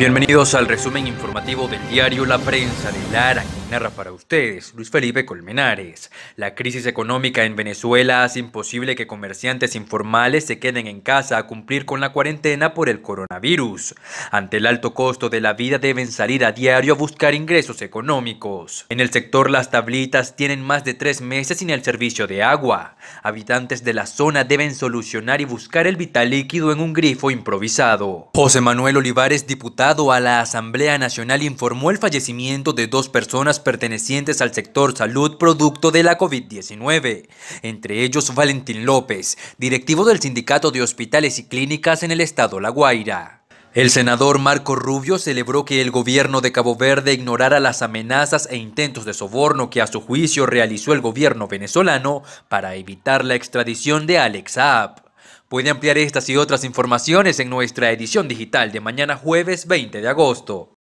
Bienvenidos al resumen informativo del diario La Prensa de Lara. Narra para ustedes Luis Felipe Colmenares. La crisis económica en Venezuela hace imposible que comerciantes informales se queden en casa a cumplir con la cuarentena por el coronavirus. Ante el alto costo de la vida deben salir a diario a buscar ingresos económicos. En el sector las tablitas tienen más de tres meses sin el servicio de agua. Habitantes de la zona deben solucionar y buscar el vital líquido en un grifo improvisado. José Manuel Olivares, diputado a la Asamblea Nacional, informó el fallecimiento de dos personas pertenecientes al sector salud producto de la COVID-19, entre ellos Valentín López, directivo del Sindicato de Hospitales y Clínicas en el estado La Guaira. El senador Marco Rubio celebró que el gobierno de Cabo Verde ignorara las amenazas e intentos de soborno que a su juicio realizó el gobierno venezolano para evitar la extradición de Alex Saab. Puede ampliar estas y otras informaciones en nuestra edición digital de mañana jueves 20 de agosto.